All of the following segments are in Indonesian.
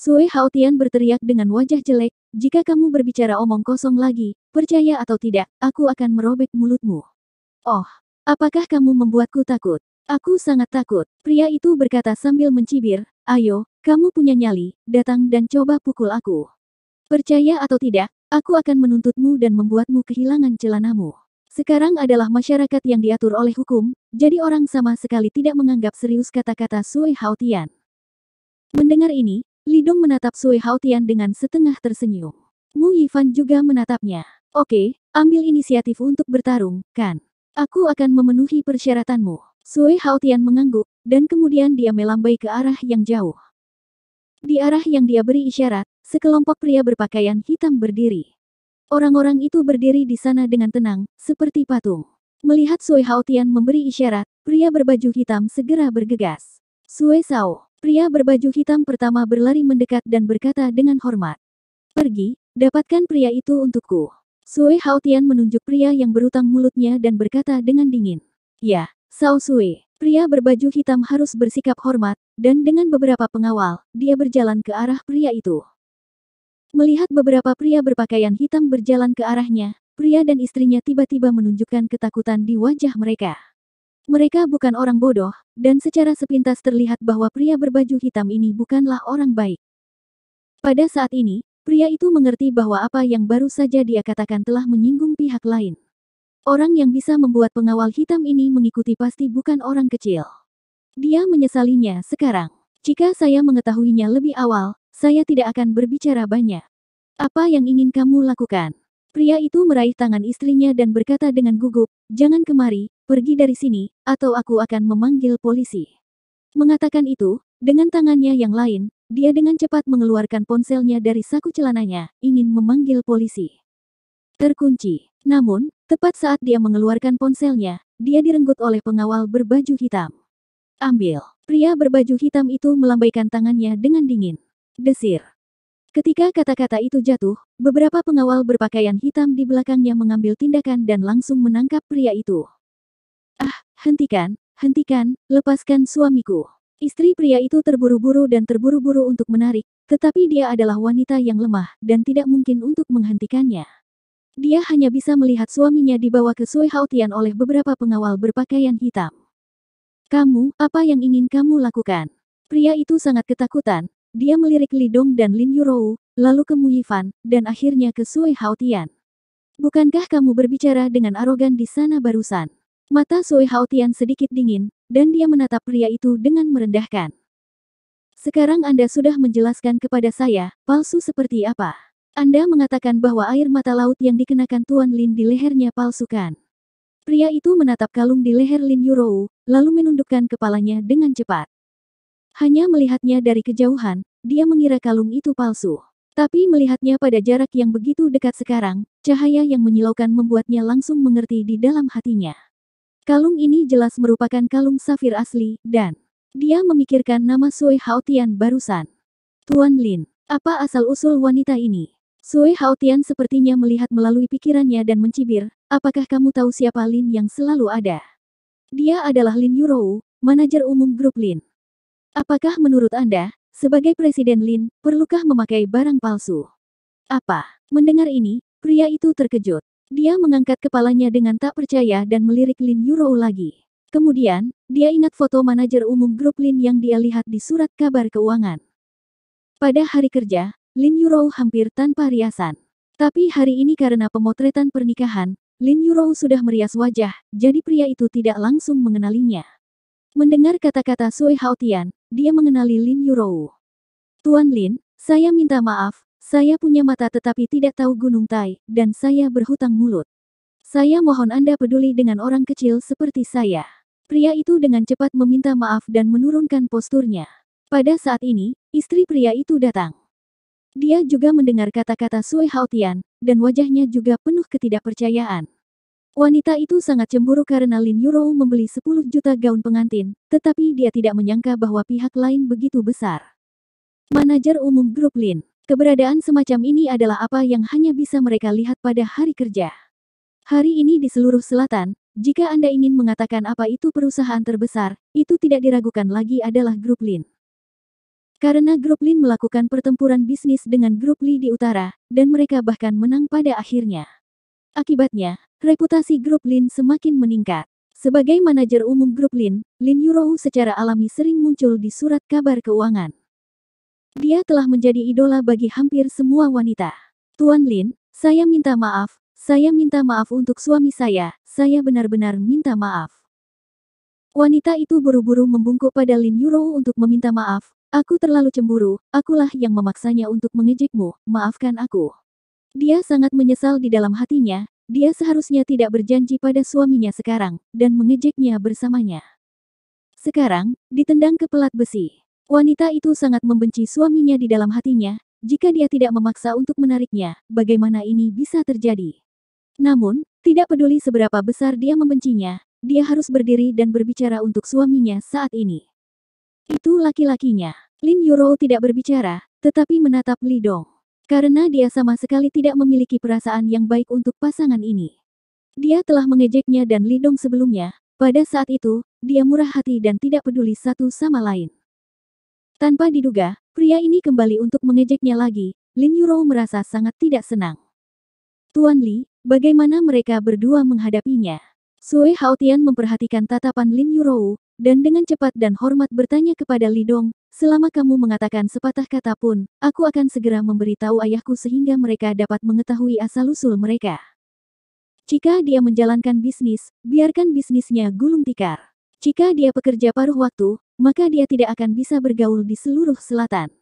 Sui Haotian berteriak dengan wajah jelek, jika kamu berbicara omong kosong lagi, percaya atau tidak, aku akan merobek mulutmu. Oh, apakah kamu membuatku takut? Aku sangat takut, pria itu berkata sambil mencibir, ayo, kamu punya nyali, datang dan coba pukul aku. Percaya atau tidak, aku akan menuntutmu dan membuatmu kehilangan celanamu. Sekarang adalah masyarakat yang diatur oleh hukum, jadi orang sama sekali tidak menganggap serius kata-kata Sui Haotian. Mendengar ini, Lidong menatap Sui Haotian dengan setengah tersenyum. Mu Yifan juga menatapnya. Oke, ambil inisiatif untuk bertarung, kan? Aku akan memenuhi persyaratanmu. Sui Haotian mengangguk, dan kemudian dia melambai ke arah yang jauh. Di arah yang dia beri isyarat, sekelompok pria berpakaian hitam berdiri. Orang-orang itu berdiri di sana dengan tenang, seperti patung. Melihat Sui Haotian memberi isyarat, pria berbaju hitam segera bergegas. Sui Sao, Pria berbaju hitam pertama berlari mendekat dan berkata dengan hormat. Pergi, dapatkan pria itu untukku. Sue Haotian menunjuk pria yang berutang mulutnya dan berkata dengan dingin. Ya, Sao Sui, Pria berbaju hitam harus bersikap hormat, dan dengan beberapa pengawal, dia berjalan ke arah pria itu. Melihat beberapa pria berpakaian hitam berjalan ke arahnya, pria dan istrinya tiba-tiba menunjukkan ketakutan di wajah mereka. Mereka bukan orang bodoh, dan secara sepintas terlihat bahwa pria berbaju hitam ini bukanlah orang baik. Pada saat ini, pria itu mengerti bahwa apa yang baru saja dia katakan telah menyinggung pihak lain. Orang yang bisa membuat pengawal hitam ini mengikuti pasti bukan orang kecil. Dia menyesalinya sekarang. Jika saya mengetahuinya lebih awal, saya tidak akan berbicara banyak. Apa yang ingin kamu lakukan? Pria itu meraih tangan istrinya dan berkata dengan gugup, "Jangan kemari, Pergi dari sini, atau aku akan memanggil polisi. Mengatakan itu, dengan tangannya yang lain, dia dengan cepat mengeluarkan ponselnya dari saku celananya, ingin memanggil polisi. Terkunci. Namun, tepat saat dia mengeluarkan ponselnya, dia direnggut oleh pengawal berbaju hitam. Ambil. Pria berbaju hitam itu melambaikan tangannya dengan dingin. Desir. Ketika kata-kata itu jatuh, beberapa pengawal berpakaian hitam di belakangnya mengambil tindakan dan langsung menangkap pria itu. Hentikan, hentikan, lepaskan suamiku. Istri pria itu terburu-buru dan terburu-buru untuk menarik, tetapi dia adalah wanita yang lemah dan tidak mungkin untuk menghentikannya. Dia hanya bisa melihat suaminya dibawa ke Sui Haotian oleh beberapa pengawal berpakaian hitam. Kamu, apa yang ingin kamu lakukan? Pria itu sangat ketakutan. Dia melirik Lidong dan Lin Yurou, lalu ke Muyifan, dan akhirnya ke Sui Haotian. Bukankah kamu berbicara dengan arogan di sana barusan? Mata Sui Haotian sedikit dingin, dan dia menatap pria itu dengan merendahkan. Sekarang Anda sudah menjelaskan kepada saya, palsu seperti apa. Anda mengatakan bahwa air mata laut yang dikenakan Tuan Lin di lehernya palsukan. Pria itu menatap kalung di leher Lin Yurou, lalu menundukkan kepalanya dengan cepat. Hanya melihatnya dari kejauhan, dia mengira kalung itu palsu. Tapi melihatnya pada jarak yang begitu dekat sekarang, cahaya yang menyilaukan membuatnya langsung mengerti di dalam hatinya. Kalung ini jelas merupakan kalung safir asli, dan dia memikirkan nama Sui Haotian barusan. Tuan Lin, apa asal-usul wanita ini? Sui Haotian sepertinya melihat melalui pikirannya dan mencibir, apakah kamu tahu siapa Lin yang selalu ada? Dia adalah Lin Yurou, manajer umum grup Lin. Apakah menurut Anda, sebagai Presiden Lin, perlukah memakai barang palsu? Apa? Mendengar ini, pria itu terkejut. Dia mengangkat kepalanya dengan tak percaya dan melirik Lin Yurou lagi. Kemudian, dia ingat foto manajer umum grup Lin yang dia lihat di surat kabar keuangan. Pada hari kerja, Lin Yurou hampir tanpa riasan. Tapi hari ini karena pemotretan pernikahan, Lin Yurou sudah merias wajah, jadi pria itu tidak langsung mengenalinya. Mendengar kata-kata Sui Haotian, dia mengenali Lin Yurou. Tuan Lin, saya minta maaf, saya punya mata tetapi tidak tahu gunung Tai, dan saya berhutang mulut. Saya mohon Anda peduli dengan orang kecil seperti saya. Pria itu dengan cepat meminta maaf dan menurunkan posturnya. Pada saat ini, istri pria itu datang. Dia juga mendengar kata-kata Sui Haotian, dan wajahnya juga penuh ketidakpercayaan. Wanita itu sangat cemburu karena Lin Yuro membeli 10 juta gaun pengantin, tetapi dia tidak menyangka bahwa pihak lain begitu besar. Manajer Umum Grup Lin Keberadaan semacam ini adalah apa yang hanya bisa mereka lihat pada hari kerja. Hari ini di seluruh selatan, jika Anda ingin mengatakan apa itu perusahaan terbesar, itu tidak diragukan lagi adalah Grup Lin. Karena Grup Lin melakukan pertempuran bisnis dengan Grup Li di utara, dan mereka bahkan menang pada akhirnya. Akibatnya, reputasi Grup Lin semakin meningkat. Sebagai manajer umum Grup Lin, Lin Yurou secara alami sering muncul di surat kabar keuangan. Dia telah menjadi idola bagi hampir semua wanita. Tuan Lin, saya minta maaf, saya minta maaf untuk suami saya, saya benar-benar minta maaf. Wanita itu buru-buru membungkuk pada Lin Yuro untuk meminta maaf, aku terlalu cemburu, akulah yang memaksanya untuk mengejekmu, maafkan aku. Dia sangat menyesal di dalam hatinya, dia seharusnya tidak berjanji pada suaminya sekarang, dan mengejeknya bersamanya. Sekarang, ditendang ke pelat besi. Wanita itu sangat membenci suaminya di dalam hatinya, jika dia tidak memaksa untuk menariknya, bagaimana ini bisa terjadi. Namun, tidak peduli seberapa besar dia membencinya, dia harus berdiri dan berbicara untuk suaminya saat ini. Itu laki-lakinya. Lin Yuro tidak berbicara, tetapi menatap Li Dong. Karena dia sama sekali tidak memiliki perasaan yang baik untuk pasangan ini. Dia telah mengejeknya dan Li Dong sebelumnya, pada saat itu, dia murah hati dan tidak peduli satu sama lain. Tanpa diduga, pria ini kembali untuk mengejeknya lagi, Lin Yurou merasa sangat tidak senang. Tuan Li, bagaimana mereka berdua menghadapinya? Sue Haotian memperhatikan tatapan Lin Yurou, dan dengan cepat dan hormat bertanya kepada Li Dong: selama kamu mengatakan sepatah kata pun, aku akan segera memberitahu ayahku sehingga mereka dapat mengetahui asal-usul mereka. Jika dia menjalankan bisnis, biarkan bisnisnya gulung tikar. Jika dia pekerja paruh waktu, maka dia tidak akan bisa bergaul di seluruh selatan.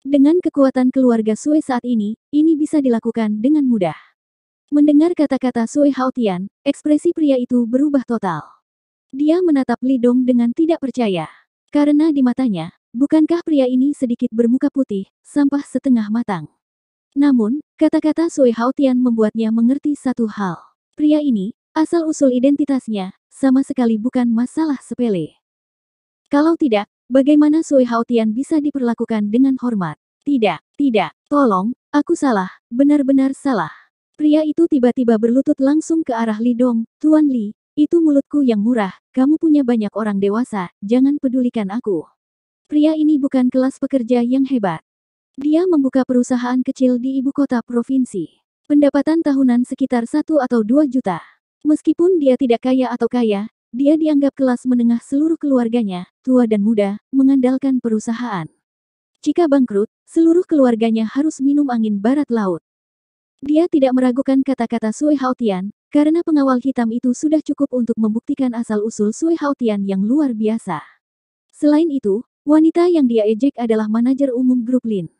Dengan kekuatan keluarga Sui saat ini, ini bisa dilakukan dengan mudah. Mendengar kata-kata Sui Haotian, ekspresi pria itu berubah total. Dia menatap Lidong dengan tidak percaya. Karena di matanya, bukankah pria ini sedikit bermuka putih, sampah setengah matang. Namun, kata-kata Sui Haotian membuatnya mengerti satu hal. Pria ini, asal-usul identitasnya, sama sekali bukan masalah sepele. Kalau tidak, bagaimana Sui Haotian bisa diperlakukan dengan hormat? Tidak, tidak, tolong, aku salah, benar-benar salah. Pria itu tiba-tiba berlutut langsung ke arah Li Dong. Tuan Li, itu mulutku yang murah, kamu punya banyak orang dewasa, jangan pedulikan aku. Pria ini bukan kelas pekerja yang hebat. Dia membuka perusahaan kecil di ibu kota provinsi. Pendapatan tahunan sekitar 1 atau 2 juta. Meskipun dia tidak kaya atau kaya, dia dianggap kelas menengah seluruh keluarganya, tua dan muda, mengandalkan perusahaan. Jika bangkrut, seluruh keluarganya harus minum angin barat laut. Dia tidak meragukan kata-kata Sui Haotian, karena pengawal hitam itu sudah cukup untuk membuktikan asal-usul Sui Haotian yang luar biasa. Selain itu, wanita yang dia ejek adalah manajer umum grup Lin.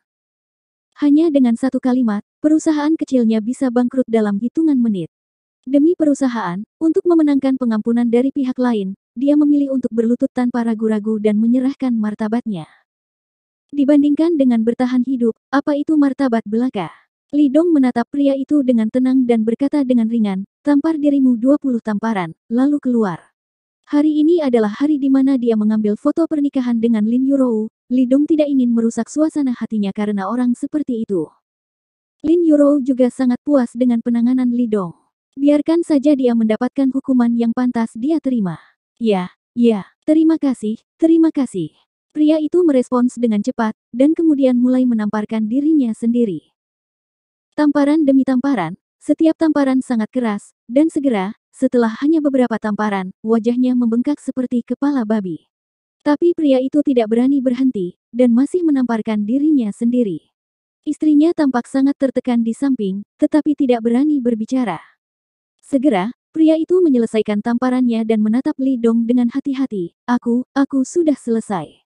Hanya dengan satu kalimat, perusahaan kecilnya bisa bangkrut dalam hitungan menit. Demi perusahaan, untuk memenangkan pengampunan dari pihak lain, dia memilih untuk berlutut tanpa ragu-ragu dan menyerahkan martabatnya. Dibandingkan dengan bertahan hidup, apa itu martabat belaka? Lidong menatap pria itu dengan tenang dan berkata dengan ringan, tampar dirimu 20 tamparan, lalu keluar. Hari ini adalah hari di mana dia mengambil foto pernikahan dengan Lin Yurou. Lidong tidak ingin merusak suasana hatinya karena orang seperti itu. Lin Yurou juga sangat puas dengan penanganan Lidong. Biarkan saja dia mendapatkan hukuman yang pantas dia terima. Ya, ya, terima kasih, terima kasih. Pria itu merespons dengan cepat, dan kemudian mulai menamparkan dirinya sendiri. Tamparan demi tamparan, setiap tamparan sangat keras, dan segera, setelah hanya beberapa tamparan, wajahnya membengkak seperti kepala babi. Tapi pria itu tidak berani berhenti, dan masih menamparkan dirinya sendiri. Istrinya tampak sangat tertekan di samping, tetapi tidak berani berbicara. Segera, pria itu menyelesaikan tamparannya dan menatap Lidong dengan hati-hati. Aku, aku sudah selesai.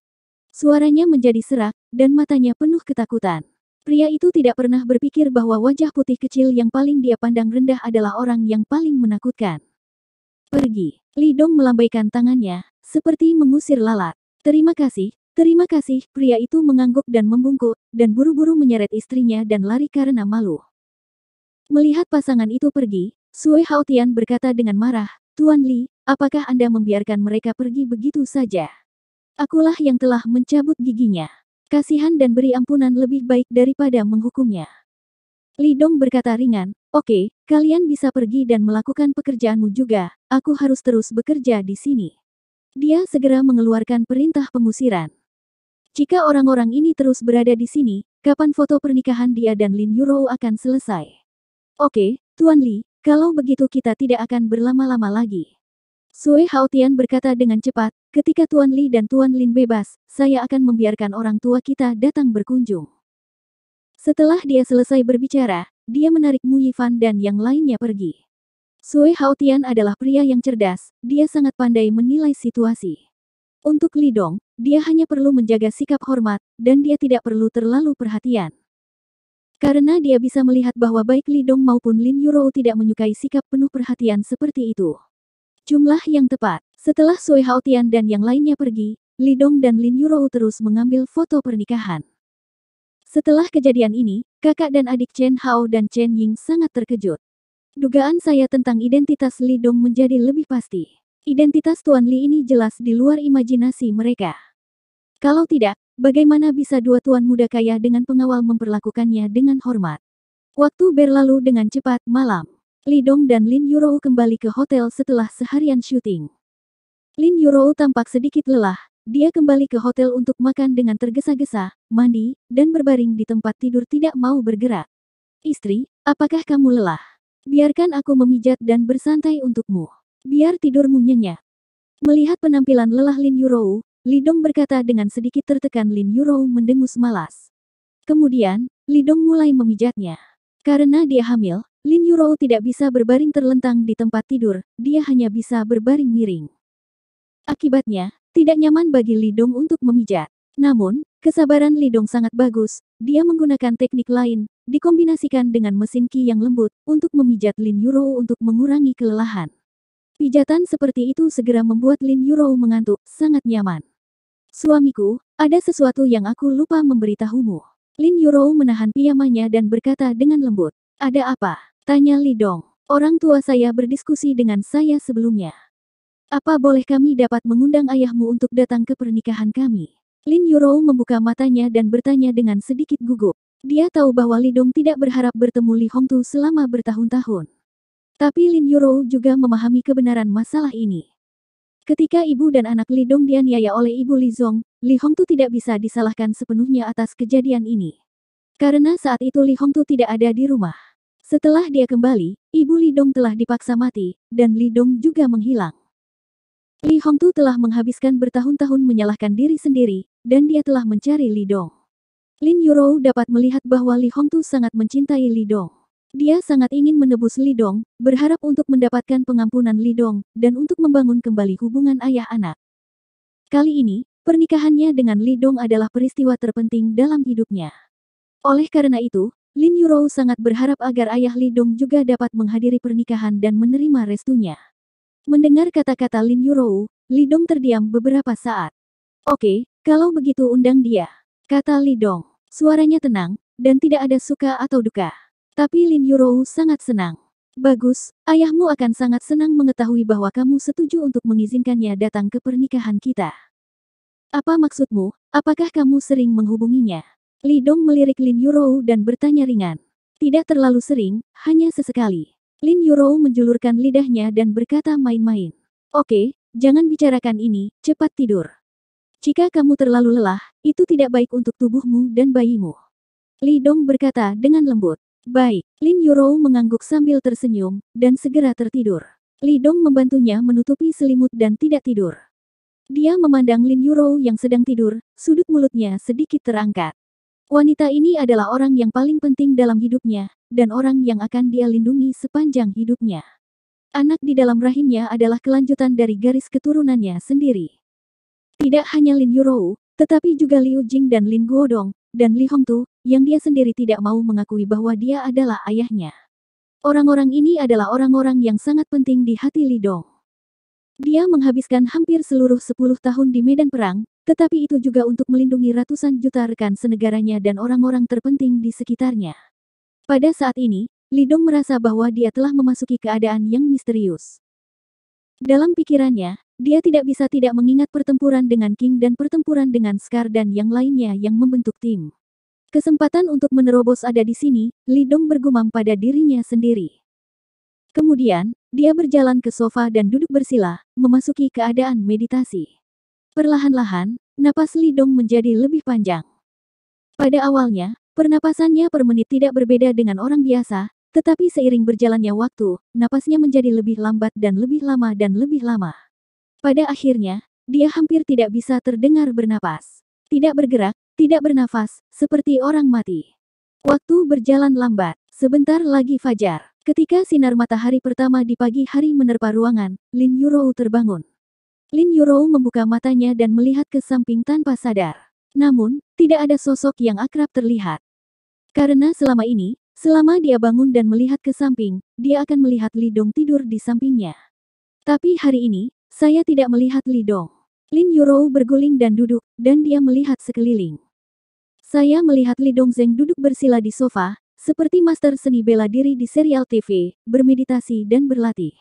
Suaranya menjadi serak, dan matanya penuh ketakutan. Pria itu tidak pernah berpikir bahwa wajah putih kecil yang paling dia pandang rendah adalah orang yang paling menakutkan. Pergi. Lidong melambaikan tangannya, seperti mengusir lalat. Terima kasih, terima kasih. Pria itu mengangguk dan membungkuk, dan buru-buru menyeret istrinya dan lari karena malu. Melihat pasangan itu pergi, Sui Haotian berkata dengan marah, Tuan Li, apakah Anda membiarkan mereka pergi begitu saja? Akulah yang telah mencabut giginya. Kasihan dan beri ampunan lebih baik daripada menghukumnya. Li Dong berkata ringan, Oke, okay, kalian bisa pergi dan melakukan pekerjaanmu juga. Aku harus terus bekerja di sini. Dia segera mengeluarkan perintah pengusiran. Jika orang-orang ini terus berada di sini, kapan foto pernikahan dia dan Lin Yurou akan selesai? Oke, okay, Tuan Li, kalau begitu kita tidak akan berlama-lama lagi. Sue Haotian berkata dengan cepat, ketika Tuan Li dan Tuan Lin bebas, saya akan membiarkan orang tua kita datang berkunjung. Setelah dia selesai berbicara, dia menarik Mu Yifan dan yang lainnya pergi. Sue Haotian adalah pria yang cerdas, dia sangat pandai menilai situasi. Untuk Li Dong, dia hanya perlu menjaga sikap hormat, dan dia tidak perlu terlalu perhatian. Karena dia bisa melihat bahwa baik Li Dong maupun Lin Yurou tidak menyukai sikap penuh perhatian seperti itu. Jumlah yang tepat. Setelah Sui Haotian dan yang lainnya pergi, Li Dong dan Lin Yurou terus mengambil foto pernikahan. Setelah kejadian ini, kakak dan adik Chen Hao dan Chen Ying sangat terkejut. Dugaan saya tentang identitas Li Dong menjadi lebih pasti. Identitas Tuan Li ini jelas di luar imajinasi mereka. Kalau tidak, Bagaimana bisa dua tuan muda kaya dengan pengawal memperlakukannya dengan hormat? Waktu berlalu dengan cepat malam. Li Dong dan Lin Yurou kembali ke hotel setelah seharian syuting. Lin Yurou tampak sedikit lelah. Dia kembali ke hotel untuk makan dengan tergesa-gesa, mandi, dan berbaring di tempat tidur tidak mau bergerak. Istri, apakah kamu lelah? Biarkan aku memijat dan bersantai untukmu. Biar tidurmu nyenyak. Melihat penampilan lelah Lin Yurou, Lidong berkata dengan sedikit tertekan Lin Yurou mendengus malas. Kemudian, Lidong mulai memijatnya. Karena dia hamil, Lin Yurou tidak bisa berbaring terlentang di tempat tidur, dia hanya bisa berbaring miring. Akibatnya, tidak nyaman bagi Lidong untuk memijat. Namun, kesabaran Lidong sangat bagus, dia menggunakan teknik lain, dikombinasikan dengan mesin ki yang lembut, untuk memijat Lin Yurou untuk mengurangi kelelahan. Pijatan seperti itu segera membuat Lin Yurou mengantuk, sangat nyaman. Suamiku, ada sesuatu yang aku lupa memberitahumu. Lin Yurou menahan piyamanya dan berkata dengan lembut. Ada apa? Tanya Li Dong. Orang tua saya berdiskusi dengan saya sebelumnya. Apa boleh kami dapat mengundang ayahmu untuk datang ke pernikahan kami? Lin Yurou membuka matanya dan bertanya dengan sedikit gugup. Dia tahu bahwa Li Dong tidak berharap bertemu Li Hongtu selama bertahun-tahun. Tapi Lin Yurou juga memahami kebenaran masalah ini. Ketika ibu dan anak Li Dong dianiaya oleh ibu Li Zong, Li Hongtu tidak bisa disalahkan sepenuhnya atas kejadian ini. Karena saat itu Li Hongtu tidak ada di rumah. Setelah dia kembali, ibu Li Dong telah dipaksa mati, dan Li Dong juga menghilang. Li Hongtu telah menghabiskan bertahun-tahun menyalahkan diri sendiri, dan dia telah mencari Li Dong. Lin Yurou dapat melihat bahwa Li Hongtu sangat mencintai Li Dong. Dia sangat ingin menebus Lidong, berharap untuk mendapatkan pengampunan Lidong, dan untuk membangun kembali hubungan ayah anak. Kali ini, pernikahannya dengan Lidong adalah peristiwa terpenting dalam hidupnya. Oleh karena itu, Lin Yurou sangat berharap agar ayah Lidong juga dapat menghadiri pernikahan dan menerima restunya. Mendengar kata-kata Lin Yurou, Lidong terdiam beberapa saat. Oke, kalau begitu undang dia, kata Lidong. Suaranya tenang, dan tidak ada suka atau duka. Tapi Lin Yurou sangat senang. Bagus, ayahmu akan sangat senang mengetahui bahwa kamu setuju untuk mengizinkannya datang ke pernikahan kita. Apa maksudmu? Apakah kamu sering menghubunginya? Li Dong melirik Lin Yurou dan bertanya ringan. Tidak terlalu sering, hanya sesekali. Lin Yurou menjulurkan lidahnya dan berkata main-main. Oke, jangan bicarakan ini, cepat tidur. Jika kamu terlalu lelah, itu tidak baik untuk tubuhmu dan bayimu. Li Dong berkata dengan lembut. Baik, Lin Yurou mengangguk sambil tersenyum, dan segera tertidur. Li Dong membantunya menutupi selimut dan tidak tidur. Dia memandang Lin Yurou yang sedang tidur, sudut mulutnya sedikit terangkat. Wanita ini adalah orang yang paling penting dalam hidupnya, dan orang yang akan dia lindungi sepanjang hidupnya. Anak di dalam rahimnya adalah kelanjutan dari garis keturunannya sendiri. Tidak hanya Lin Yurou, tetapi juga Liu Jing dan Lin Guodong, dan Li Hongtu, yang dia sendiri tidak mau mengakui bahwa dia adalah ayahnya. Orang-orang ini adalah orang-orang yang sangat penting di hati Li Dong. Dia menghabiskan hampir seluruh 10 tahun di medan perang, tetapi itu juga untuk melindungi ratusan juta rekan senegaranya dan orang-orang terpenting di sekitarnya. Pada saat ini, Li Dong merasa bahwa dia telah memasuki keadaan yang misterius. Dalam pikirannya, dia tidak bisa tidak mengingat pertempuran dengan King dan pertempuran dengan Scar dan yang lainnya yang membentuk tim. Kesempatan untuk menerobos ada di sini, Lidong bergumam pada dirinya sendiri. Kemudian, dia berjalan ke sofa dan duduk bersila, memasuki keadaan meditasi. Perlahan-lahan, napas Lidong menjadi lebih panjang. Pada awalnya, pernapasannya per menit tidak berbeda dengan orang biasa, tetapi seiring berjalannya waktu, napasnya menjadi lebih lambat dan lebih lama dan lebih lama. Pada akhirnya, dia hampir tidak bisa terdengar bernapas. Tidak bergerak, tidak bernafas, seperti orang mati. Waktu berjalan lambat, sebentar lagi fajar. Ketika sinar matahari pertama di pagi hari menerpa ruangan, Lin Yurou terbangun. Lin Yurou membuka matanya dan melihat ke samping tanpa sadar. Namun, tidak ada sosok yang akrab terlihat. Karena selama ini, selama dia bangun dan melihat ke samping, dia akan melihat Lidong tidur di sampingnya. Tapi hari ini, saya tidak melihat Lidong. Lin Yurou berguling dan duduk, dan dia melihat sekeliling. Saya melihat Lidong Zeng duduk bersila di sofa, seperti master seni bela diri di serial TV, bermeditasi dan berlatih.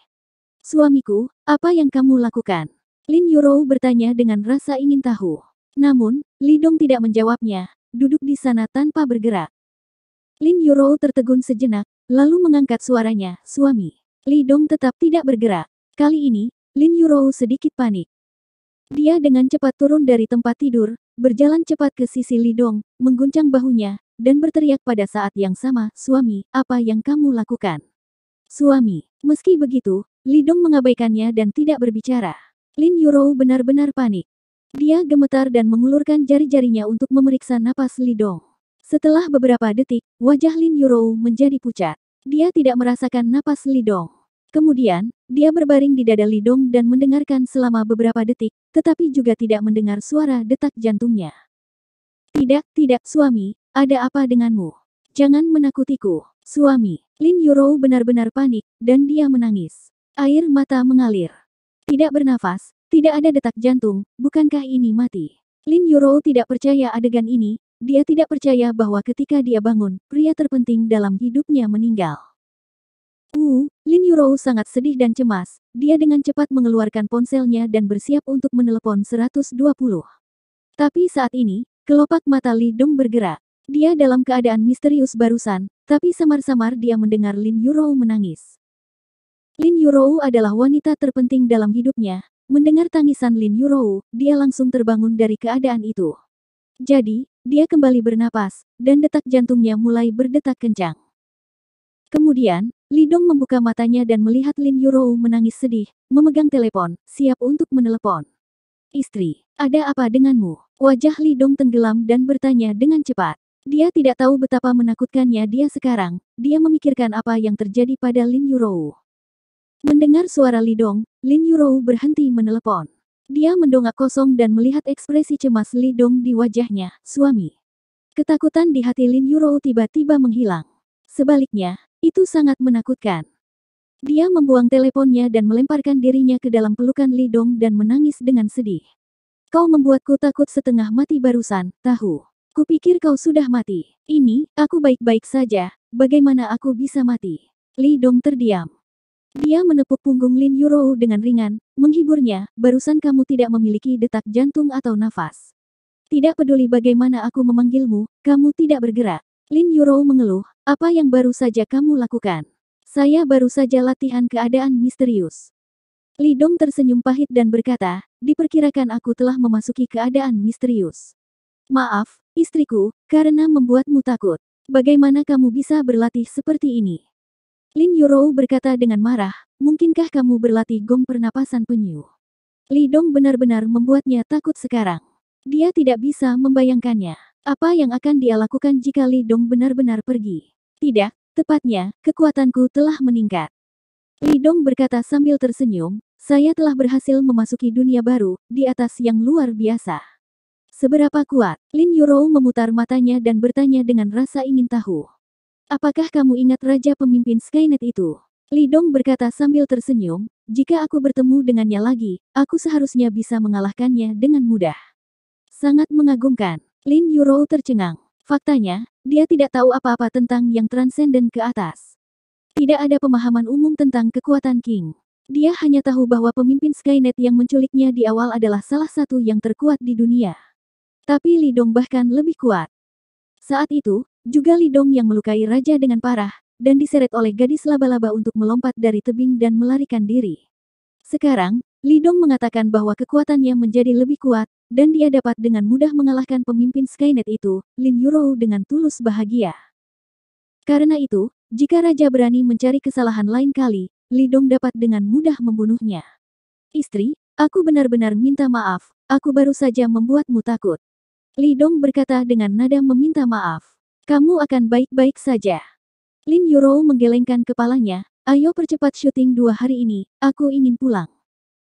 Suamiku, apa yang kamu lakukan? Lin Yurou bertanya dengan rasa ingin tahu. Namun, Lidong tidak menjawabnya, duduk di sana tanpa bergerak. Lin Yurou tertegun sejenak, lalu mengangkat suaranya, suami. Lidong tetap tidak bergerak. Kali ini, Lin Yurou sedikit panik. Dia dengan cepat turun dari tempat tidur, berjalan cepat ke sisi Lidong, mengguncang bahunya, dan berteriak pada saat yang sama, Suami, apa yang kamu lakukan? Suami, meski begitu, Lidong mengabaikannya dan tidak berbicara. Lin Yurou benar-benar panik. Dia gemetar dan mengulurkan jari-jarinya untuk memeriksa napas Lidong. Setelah beberapa detik, wajah Lin Yurou menjadi pucat. Dia tidak merasakan napas Lidong. Kemudian, dia berbaring di dada Lidong dan mendengarkan selama beberapa detik, tetapi juga tidak mendengar suara detak jantungnya. Tidak, tidak, suami, ada apa denganmu? Jangan menakutiku, suami. Lin Yurou benar-benar panik, dan dia menangis. Air mata mengalir. Tidak bernafas, tidak ada detak jantung, bukankah ini mati? Lin Yurou tidak percaya adegan ini, dia tidak percaya bahwa ketika dia bangun, pria terpenting dalam hidupnya meninggal. Wu, uh, Lin Yurou sangat sedih dan cemas. Dia dengan cepat mengeluarkan ponselnya dan bersiap untuk menelepon 120. Tapi saat ini, kelopak mata Li Dong bergerak. Dia dalam keadaan misterius barusan, tapi samar-samar dia mendengar Lin Yurou menangis. Lin Yurou adalah wanita terpenting dalam hidupnya. Mendengar tangisan Lin Yurou, dia langsung terbangun dari keadaan itu. Jadi, dia kembali bernapas, dan detak jantungnya mulai berdetak kencang. Kemudian, Lidong membuka matanya dan melihat Lin Yurou menangis sedih, memegang telepon, siap untuk menelepon. Istri, ada apa denganmu? Wajah Lidong tenggelam dan bertanya dengan cepat. Dia tidak tahu betapa menakutkannya dia sekarang, dia memikirkan apa yang terjadi pada Lin Yurou. Mendengar suara Lidong, Lin Yurou berhenti menelepon. Dia mendongak kosong dan melihat ekspresi cemas Lidong di wajahnya, suami. Ketakutan di hati Lin Yurou tiba-tiba menghilang. Sebaliknya, itu sangat menakutkan. Dia membuang teleponnya dan melemparkan dirinya ke dalam pelukan Lidong dan menangis dengan sedih. Kau membuatku takut setengah mati barusan, tahu. Kupikir kau sudah mati. Ini, aku baik-baik saja. Bagaimana aku bisa mati? Lidong terdiam. Dia menepuk punggung Lin Yurou dengan ringan, menghiburnya, barusan kamu tidak memiliki detak jantung atau nafas. Tidak peduli bagaimana aku memanggilmu, kamu tidak bergerak. Lin Yurou mengeluh, apa yang baru saja kamu lakukan? Saya baru saja latihan keadaan misterius. Li Dong tersenyum pahit dan berkata, diperkirakan aku telah memasuki keadaan misterius. Maaf, istriku, karena membuatmu takut. Bagaimana kamu bisa berlatih seperti ini? Lin Yurou berkata dengan marah, mungkinkah kamu berlatih gong pernapasan penyu? Li Dong benar-benar membuatnya takut sekarang. Dia tidak bisa membayangkannya. Apa yang akan dia lakukan jika Lidong benar-benar pergi? Tidak, tepatnya, kekuatanku telah meningkat. Lidong berkata sambil tersenyum, saya telah berhasil memasuki dunia baru, di atas yang luar biasa. Seberapa kuat? Lin Yurou memutar matanya dan bertanya dengan rasa ingin tahu. Apakah kamu ingat raja pemimpin Skynet itu? Lidong berkata sambil tersenyum, jika aku bertemu dengannya lagi, aku seharusnya bisa mengalahkannya dengan mudah. Sangat mengagumkan. Lin Yurou tercengang. Faktanya, dia tidak tahu apa-apa tentang yang transenden ke atas. Tidak ada pemahaman umum tentang kekuatan King. Dia hanya tahu bahwa pemimpin Skynet yang menculiknya di awal adalah salah satu yang terkuat di dunia. Tapi Li Dong bahkan lebih kuat. Saat itu, juga Li Dong yang melukai raja dengan parah, dan diseret oleh gadis laba-laba untuk melompat dari tebing dan melarikan diri. Sekarang, Li Dong mengatakan bahwa kekuatannya menjadi lebih kuat, dan dia dapat dengan mudah mengalahkan pemimpin Skynet itu, Lin Yurou dengan tulus bahagia. Karena itu, jika Raja berani mencari kesalahan lain kali, Lidong dapat dengan mudah membunuhnya. Istri, aku benar-benar minta maaf, aku baru saja membuatmu takut. Lidong berkata dengan nada meminta maaf. Kamu akan baik-baik saja. Lin Yurou menggelengkan kepalanya, ayo percepat syuting dua hari ini, aku ingin pulang.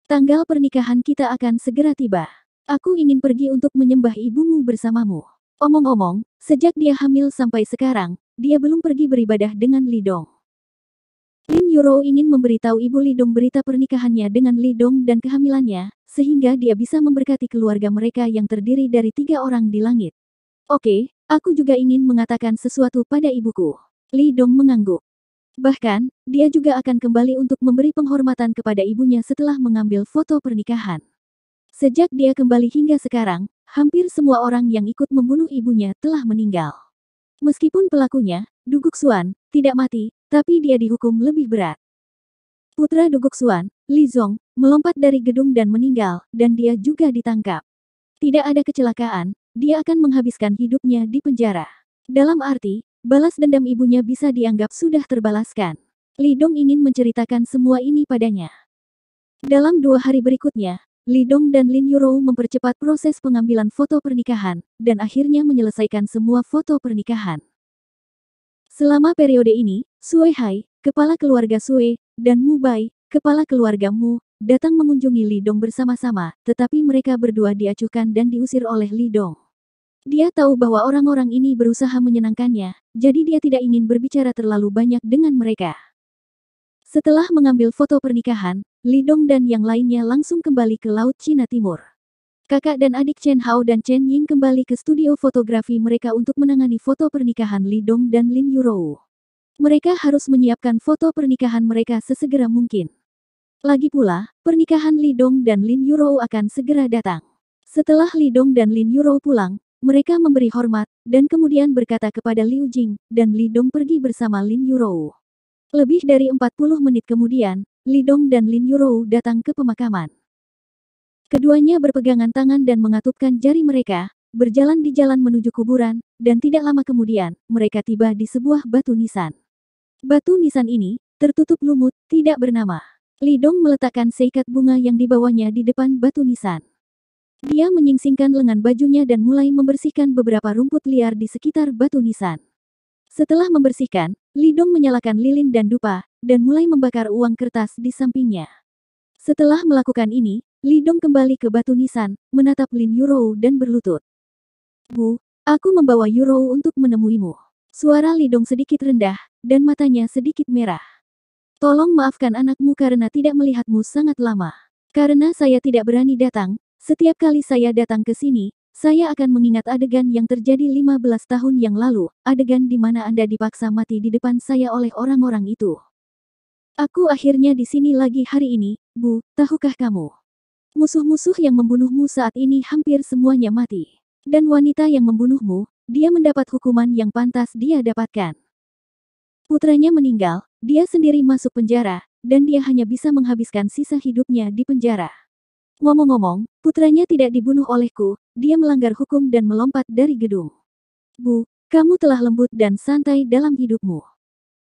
Tanggal pernikahan kita akan segera tiba. Aku ingin pergi untuk menyembah ibumu bersamamu. Omong-omong, sejak dia hamil sampai sekarang, dia belum pergi beribadah dengan Lidong. Lin Yuro ingin memberitahu ibu Lidong berita pernikahannya dengan Lidong dan kehamilannya, sehingga dia bisa memberkati keluarga mereka yang terdiri dari tiga orang di langit. Oke, aku juga ingin mengatakan sesuatu pada ibuku. Lidong mengangguk. Bahkan, dia juga akan kembali untuk memberi penghormatan kepada ibunya setelah mengambil foto pernikahan. Sejak dia kembali hingga sekarang, hampir semua orang yang ikut membunuh ibunya telah meninggal. Meskipun pelakunya, Duguk Suan, tidak mati, tapi dia dihukum lebih berat. Putra Duguk Suan, Li Zong, melompat dari gedung dan meninggal, dan dia juga ditangkap. Tidak ada kecelakaan, dia akan menghabiskan hidupnya di penjara. Dalam arti, balas dendam ibunya bisa dianggap sudah terbalaskan. Li Dong ingin menceritakan semua ini padanya. Dalam dua hari berikutnya, Lidong dan Lin Yuro mempercepat proses pengambilan foto pernikahan, dan akhirnya menyelesaikan semua foto pernikahan. Selama periode ini, Sue Hai, kepala keluarga Sue, dan Mu Bai, kepala keluarga Mu, datang mengunjungi Lidong bersama-sama, tetapi mereka berdua diacuhkan dan diusir oleh Lidong. Dia tahu bahwa orang-orang ini berusaha menyenangkannya, jadi dia tidak ingin berbicara terlalu banyak dengan mereka. Setelah mengambil foto pernikahan, Lidong dan yang lainnya langsung kembali ke Laut Cina Timur. Kakak dan adik Chen Hao dan Chen Ying kembali ke studio fotografi mereka untuk menangani foto pernikahan Lidong dan Lin Yurou. Mereka harus menyiapkan foto pernikahan mereka sesegera mungkin. Lagi pula, pernikahan Lidong dan Lin Yurou akan segera datang. Setelah Lidong dan Lin Yurou pulang, mereka memberi hormat, dan kemudian berkata kepada Liu Jing, dan Lidong pergi bersama Lin Yurou. Lebih dari 40 menit kemudian, Lidong dan Lin Yurou datang ke pemakaman. Keduanya berpegangan tangan dan mengatupkan jari mereka, berjalan di jalan menuju kuburan, dan tidak lama kemudian, mereka tiba di sebuah batu nisan. Batu nisan ini, tertutup lumut, tidak bernama. Lidong meletakkan seikat bunga yang dibawanya di depan batu nisan. Dia menyingsingkan lengan bajunya dan mulai membersihkan beberapa rumput liar di sekitar batu nisan. Setelah membersihkan, Lidong menyalakan lilin dan dupa, dan mulai membakar uang kertas di sampingnya. Setelah melakukan ini, Lidong kembali ke batu nisan, menatap Lin Yurou dan berlutut. Bu, aku membawa Yurou untuk menemuimu. Suara Lidong sedikit rendah, dan matanya sedikit merah. Tolong maafkan anakmu karena tidak melihatmu sangat lama. Karena saya tidak berani datang, setiap kali saya datang ke sini, saya akan mengingat adegan yang terjadi 15 tahun yang lalu, adegan di mana Anda dipaksa mati di depan saya oleh orang-orang itu. Aku akhirnya di sini lagi hari ini, Bu, tahukah kamu? Musuh-musuh yang membunuhmu saat ini hampir semuanya mati. Dan wanita yang membunuhmu, dia mendapat hukuman yang pantas dia dapatkan. Putranya meninggal, dia sendiri masuk penjara, dan dia hanya bisa menghabiskan sisa hidupnya di penjara. Ngomong-ngomong, putranya tidak dibunuh olehku, dia melanggar hukum dan melompat dari gedung. Bu, kamu telah lembut dan santai dalam hidupmu.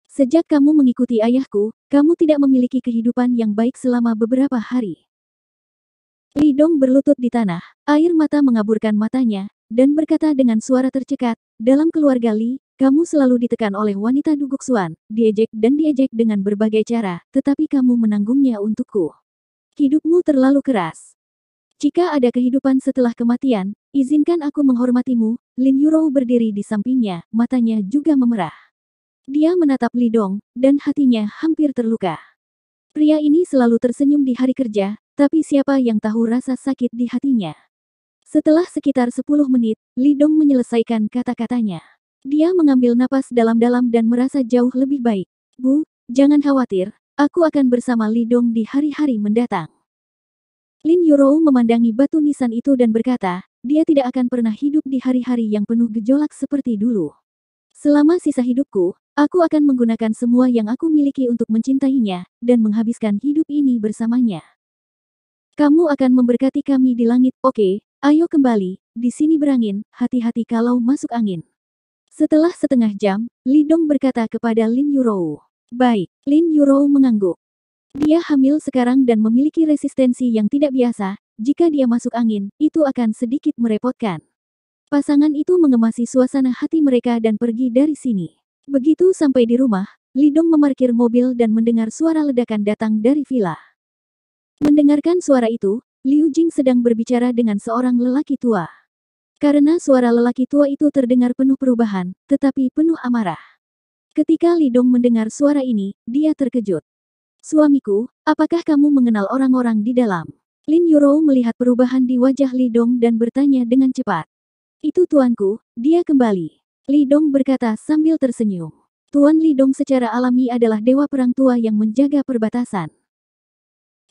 Sejak kamu mengikuti ayahku, kamu tidak memiliki kehidupan yang baik selama beberapa hari. Li Dong berlutut di tanah, air mata mengaburkan matanya, dan berkata dengan suara tercekat, dalam keluarga Li, kamu selalu ditekan oleh wanita duguk suan, diejek dan diejek dengan berbagai cara, tetapi kamu menanggungnya untukku. Hidupmu terlalu keras. Jika ada kehidupan setelah kematian, izinkan aku menghormatimu, Lin Yurou berdiri di sampingnya, matanya juga memerah. Dia menatap Lidong, dan hatinya hampir terluka. Pria ini selalu tersenyum di hari kerja, tapi siapa yang tahu rasa sakit di hatinya? Setelah sekitar 10 menit, Lidong menyelesaikan kata-katanya. Dia mengambil napas dalam-dalam dan merasa jauh lebih baik. Bu, jangan khawatir, Aku akan bersama Lidong di hari-hari mendatang. Lin Yurou memandangi batu nisan itu dan berkata, dia tidak akan pernah hidup di hari-hari yang penuh gejolak seperti dulu. Selama sisa hidupku, aku akan menggunakan semua yang aku miliki untuk mencintainya, dan menghabiskan hidup ini bersamanya. Kamu akan memberkati kami di langit, oke, okay, ayo kembali, di sini berangin, hati-hati kalau masuk angin. Setelah setengah jam, Lidong berkata kepada Lin Yurou. Baik, Lin Yurou mengangguk. Dia hamil sekarang dan memiliki resistensi yang tidak biasa, jika dia masuk angin, itu akan sedikit merepotkan. Pasangan itu mengemasi suasana hati mereka dan pergi dari sini. Begitu sampai di rumah, Lidong memarkir mobil dan mendengar suara ledakan datang dari villa. Mendengarkan suara itu, Liu Jing sedang berbicara dengan seorang lelaki tua. Karena suara lelaki tua itu terdengar penuh perubahan, tetapi penuh amarah. Ketika Lidong mendengar suara ini, dia terkejut. Suamiku, apakah kamu mengenal orang-orang di dalam? Lin Yurou melihat perubahan di wajah Lidong dan bertanya dengan cepat. Itu tuanku, dia kembali. Lidong berkata sambil tersenyum. Tuan Lidong secara alami adalah dewa perang tua yang menjaga perbatasan.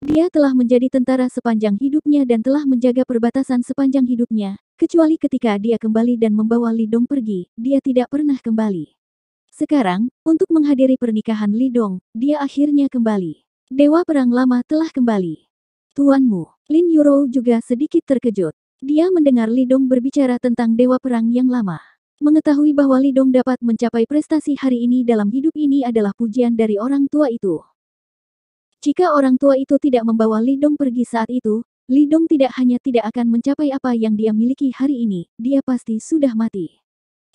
Dia telah menjadi tentara sepanjang hidupnya dan telah menjaga perbatasan sepanjang hidupnya, kecuali ketika dia kembali dan membawa Lidong pergi, dia tidak pernah kembali. Sekarang, untuk menghadiri pernikahan Lidong, dia akhirnya kembali. Dewa Perang Lama telah kembali. Tuanmu, Lin Yuro juga sedikit terkejut. Dia mendengar Lidong berbicara tentang Dewa Perang yang lama. Mengetahui bahwa Lidong dapat mencapai prestasi hari ini dalam hidup ini adalah pujian dari orang tua itu. Jika orang tua itu tidak membawa Lidong pergi saat itu, Lidong tidak hanya tidak akan mencapai apa yang dia miliki hari ini, dia pasti sudah mati.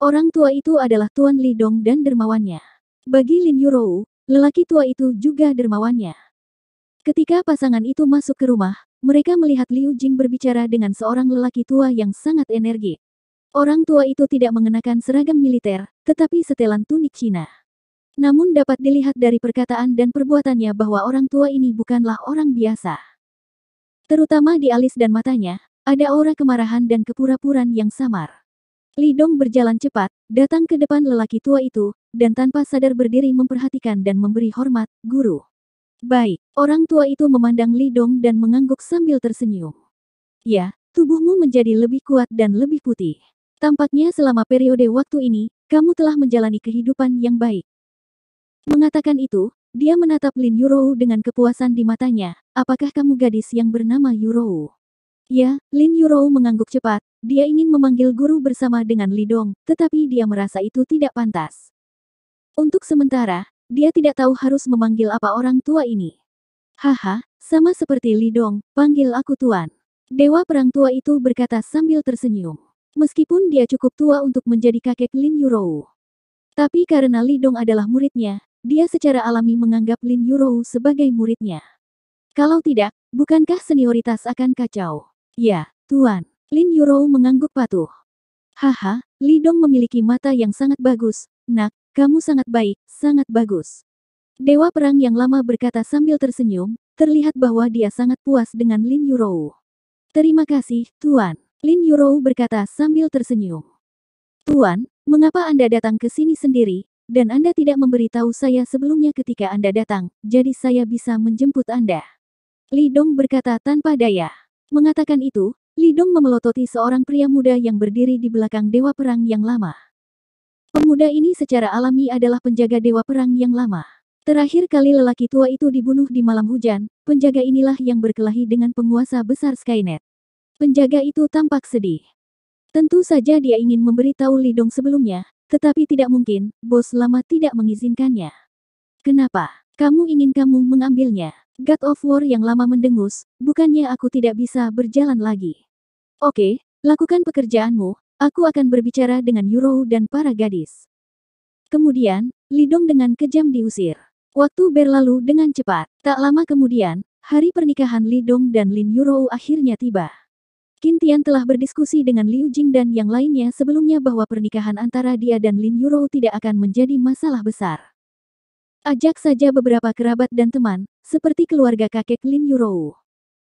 Orang tua itu adalah Tuan Li Dong dan dermawannya. Bagi Lin Yurou, lelaki tua itu juga dermawannya. Ketika pasangan itu masuk ke rumah, mereka melihat Liu Jing berbicara dengan seorang lelaki tua yang sangat energi. Orang tua itu tidak mengenakan seragam militer, tetapi setelan tunik Cina. Namun dapat dilihat dari perkataan dan perbuatannya bahwa orang tua ini bukanlah orang biasa. Terutama di alis dan matanya, ada aura kemarahan dan kepura-puran yang samar. Lidong berjalan cepat, datang ke depan lelaki tua itu, dan tanpa sadar berdiri memperhatikan dan memberi hormat, guru. Baik, orang tua itu memandang Lidong dan mengangguk sambil tersenyum. Ya, tubuhmu menjadi lebih kuat dan lebih putih. Tampaknya selama periode waktu ini, kamu telah menjalani kehidupan yang baik. Mengatakan itu, dia menatap Lin Yurou dengan kepuasan di matanya. Apakah kamu gadis yang bernama Yurou? Ya, Lin Yurou mengangguk cepat. Dia ingin memanggil guru bersama dengan Lidong, tetapi dia merasa itu tidak pantas. Untuk sementara, dia tidak tahu harus memanggil apa orang tua ini. Haha, sama seperti Lidong, panggil aku tuan. Dewa perang tua itu berkata sambil tersenyum. Meskipun dia cukup tua untuk menjadi kakek Lin Yurou. Tapi karena Lidong adalah muridnya, dia secara alami menganggap Lin Yurou sebagai muridnya. Kalau tidak, bukankah senioritas akan kacau? Ya, Tuan. Lin Yurou mengangguk patuh. Haha, Lidong memiliki mata yang sangat bagus. Nak, kamu sangat baik, sangat bagus. Dewa Perang yang lama berkata sambil tersenyum, terlihat bahwa dia sangat puas dengan Lin Yurou. Terima kasih, Tuan. Lin Yurou berkata sambil tersenyum. Tuan, mengapa Anda datang ke sini sendiri, dan Anda tidak memberitahu saya sebelumnya ketika Anda datang, jadi saya bisa menjemput Anda. Lidong berkata tanpa daya. Mengatakan itu, Lidong memelototi seorang pria muda yang berdiri di belakang Dewa Perang yang lama. Pemuda ini secara alami adalah penjaga Dewa Perang yang lama. Terakhir kali lelaki tua itu dibunuh di malam hujan, penjaga inilah yang berkelahi dengan penguasa besar Skynet. Penjaga itu tampak sedih. Tentu saja dia ingin memberitahu Lidong sebelumnya, tetapi tidak mungkin, bos lama tidak mengizinkannya. Kenapa? Kamu ingin kamu mengambilnya? God of War yang lama mendengus, bukannya aku tidak bisa berjalan lagi. Oke, lakukan pekerjaanmu, aku akan berbicara dengan Yuro dan para gadis. Kemudian, Lidong dengan kejam diusir. Waktu berlalu dengan cepat. Tak lama kemudian, hari pernikahan Lidong dan Lin Yuro akhirnya tiba. Kintian telah berdiskusi dengan Liu Jing dan yang lainnya sebelumnya bahwa pernikahan antara dia dan Lin Yuro tidak akan menjadi masalah besar. Ajak saja beberapa kerabat dan teman, seperti keluarga kakek Lin Yurou.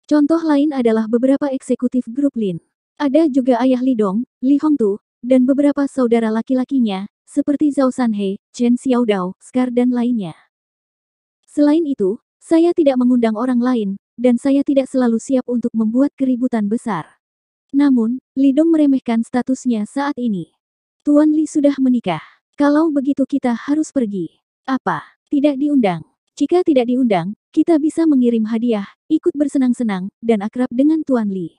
Contoh lain adalah beberapa eksekutif grup Lin. Ada juga ayah Li Dong, Li Hongtu, dan beberapa saudara laki-lakinya, seperti Zhao Sanhe, Chen Xiaodao, Scar dan lainnya. Selain itu, saya tidak mengundang orang lain, dan saya tidak selalu siap untuk membuat keributan besar. Namun, Li Dong meremehkan statusnya saat ini. Tuan Li sudah menikah. Kalau begitu kita harus pergi. Apa? Tidak diundang. Jika tidak diundang, kita bisa mengirim hadiah, ikut bersenang-senang, dan akrab dengan Tuan Li.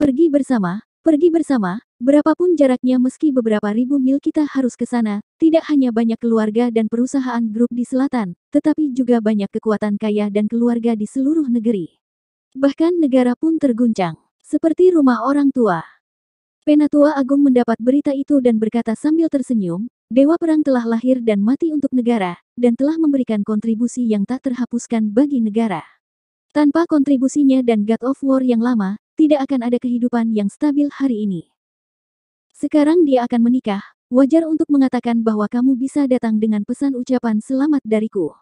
Pergi bersama, pergi bersama, berapapun jaraknya meski beberapa ribu mil kita harus ke sana, tidak hanya banyak keluarga dan perusahaan grup di selatan, tetapi juga banyak kekuatan kaya dan keluarga di seluruh negeri. Bahkan negara pun terguncang, seperti rumah orang tua. Penatua Agung mendapat berita itu dan berkata sambil tersenyum, Dewa Perang telah lahir dan mati untuk negara, dan telah memberikan kontribusi yang tak terhapuskan bagi negara. Tanpa kontribusinya dan God of War yang lama, tidak akan ada kehidupan yang stabil hari ini. Sekarang dia akan menikah, wajar untuk mengatakan bahwa kamu bisa datang dengan pesan ucapan selamat dariku.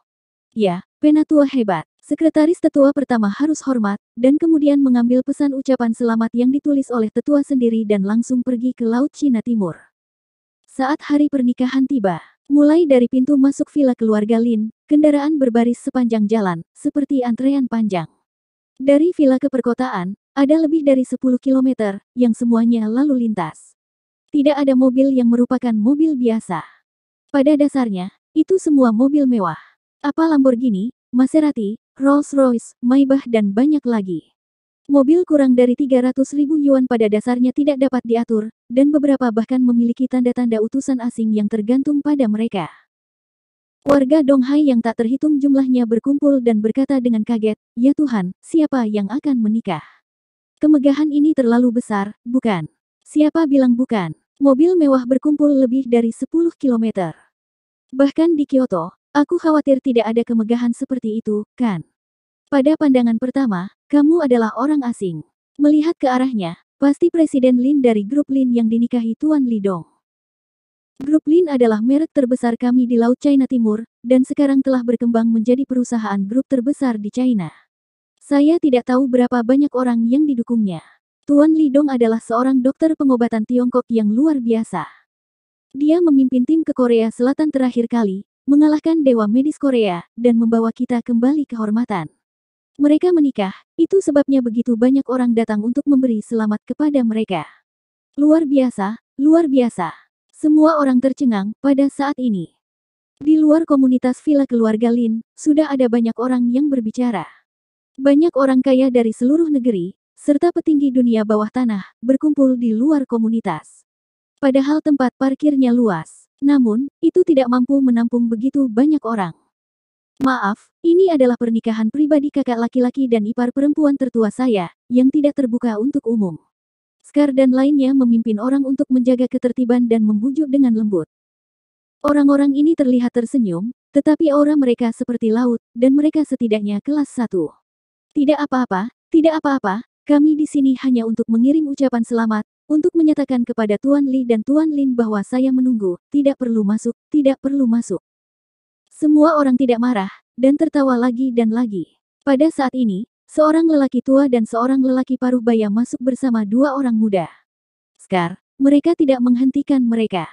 Ya, penatua hebat. Sekretaris tetua pertama harus hormat, dan kemudian mengambil pesan ucapan selamat yang ditulis oleh tetua sendiri dan langsung pergi ke Laut Cina Timur. Saat hari pernikahan tiba, mulai dari pintu masuk villa keluarga Lin, kendaraan berbaris sepanjang jalan, seperti antrean panjang. Dari villa ke perkotaan, ada lebih dari 10 km, yang semuanya lalu lintas. Tidak ada mobil yang merupakan mobil biasa. Pada dasarnya, itu semua mobil mewah. Apa Lamborghini, Maserati, Rolls-Royce, Maybach dan banyak lagi. Mobil kurang dari 300 ribu yuan pada dasarnya tidak dapat diatur, dan beberapa bahkan memiliki tanda-tanda utusan asing yang tergantung pada mereka. Warga Donghai yang tak terhitung jumlahnya berkumpul dan berkata dengan kaget, Ya Tuhan, siapa yang akan menikah? Kemegahan ini terlalu besar, bukan? Siapa bilang bukan? Mobil mewah berkumpul lebih dari 10 kilometer. Bahkan di Kyoto, aku khawatir tidak ada kemegahan seperti itu, kan? Pada pandangan pertama, kamu adalah orang asing. Melihat ke arahnya, pasti Presiden Lin dari grup Lin yang dinikahi Tuan Lidong. Grup Lin adalah merek terbesar kami di Laut China Timur, dan sekarang telah berkembang menjadi perusahaan grup terbesar di China. Saya tidak tahu berapa banyak orang yang didukungnya. Tuan Lidong adalah seorang dokter pengobatan Tiongkok yang luar biasa. Dia memimpin tim ke Korea Selatan terakhir kali, mengalahkan Dewa Medis Korea, dan membawa kita kembali kehormatan. Mereka menikah, itu sebabnya begitu banyak orang datang untuk memberi selamat kepada mereka. Luar biasa, luar biasa. Semua orang tercengang pada saat ini. Di luar komunitas villa keluarga Lin, sudah ada banyak orang yang berbicara. Banyak orang kaya dari seluruh negeri, serta petinggi dunia bawah tanah, berkumpul di luar komunitas. Padahal tempat parkirnya luas, namun itu tidak mampu menampung begitu banyak orang. Maaf, ini adalah pernikahan pribadi kakak laki-laki dan ipar perempuan tertua saya, yang tidak terbuka untuk umum. Scar dan lainnya memimpin orang untuk menjaga ketertiban dan membujuk dengan lembut. Orang-orang ini terlihat tersenyum, tetapi aura mereka seperti laut, dan mereka setidaknya kelas satu. Tidak apa-apa, tidak apa-apa, kami di sini hanya untuk mengirim ucapan selamat, untuk menyatakan kepada Tuan Li dan Tuan Lin bahwa saya menunggu, tidak perlu masuk, tidak perlu masuk. Semua orang tidak marah, dan tertawa lagi dan lagi. Pada saat ini, seorang lelaki tua dan seorang lelaki paruh baya masuk bersama dua orang muda. Scar, mereka tidak menghentikan mereka.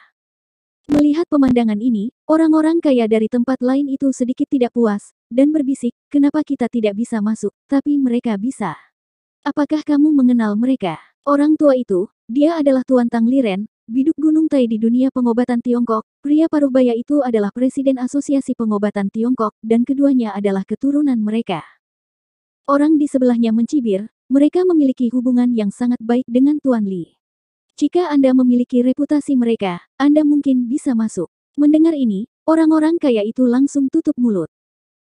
Melihat pemandangan ini, orang-orang kaya dari tempat lain itu sedikit tidak puas, dan berbisik, kenapa kita tidak bisa masuk, tapi mereka bisa. Apakah kamu mengenal mereka? Orang tua itu, dia adalah Tuan Tang Liren, Biduk Gunung Tai di dunia pengobatan Tiongkok, pria Parubaya itu adalah Presiden Asosiasi Pengobatan Tiongkok, dan keduanya adalah keturunan mereka. Orang di sebelahnya mencibir, mereka memiliki hubungan yang sangat baik dengan Tuan Li. Jika Anda memiliki reputasi mereka, Anda mungkin bisa masuk. Mendengar ini, orang-orang kaya itu langsung tutup mulut.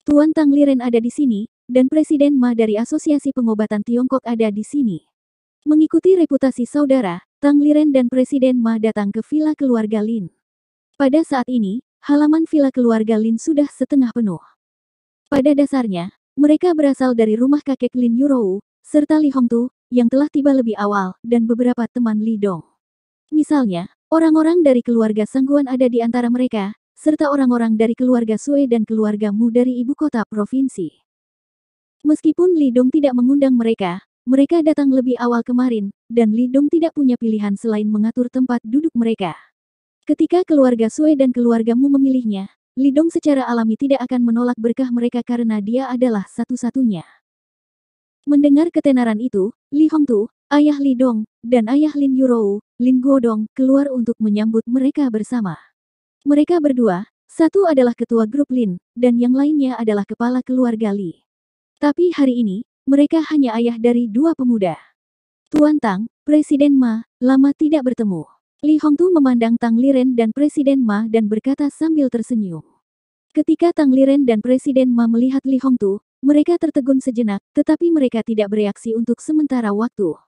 Tuan Tang Liren ada di sini, dan Presiden Ma dari Asosiasi Pengobatan Tiongkok ada di sini. Mengikuti reputasi saudara, Tang Liren dan Presiden Ma datang ke villa keluarga Lin. Pada saat ini, halaman villa keluarga Lin sudah setengah penuh. Pada dasarnya, mereka berasal dari rumah kakek Lin Yurou, serta Li Hongtu, yang telah tiba lebih awal, dan beberapa teman Li Dong. Misalnya, orang-orang dari keluarga Sangguan ada di antara mereka, serta orang-orang dari keluarga Sue dan keluarga Mu dari ibu kota provinsi. Meskipun Li Dong tidak mengundang mereka, mereka datang lebih awal kemarin, dan Lidong tidak punya pilihan selain mengatur tempat duduk mereka. Ketika keluarga Sue dan keluargamu memilihnya, Lidong secara alami tidak akan menolak berkah mereka karena dia adalah satu-satunya. Mendengar ketenaran itu, Li Hongtu, ayah Lidong, dan ayah Lin Yurou, Lin Guodong, keluar untuk menyambut mereka bersama. Mereka berdua, satu adalah ketua grup Lin, dan yang lainnya adalah kepala keluarga Li. Tapi hari ini, mereka hanya ayah dari dua pemuda. Tuan Tang, Presiden Ma, lama tidak bertemu. Li Hongtu memandang Tang Liren dan Presiden Ma dan berkata sambil tersenyum. Ketika Tang Liren dan Presiden Ma melihat Li Hongtu, mereka tertegun sejenak, tetapi mereka tidak bereaksi untuk sementara waktu.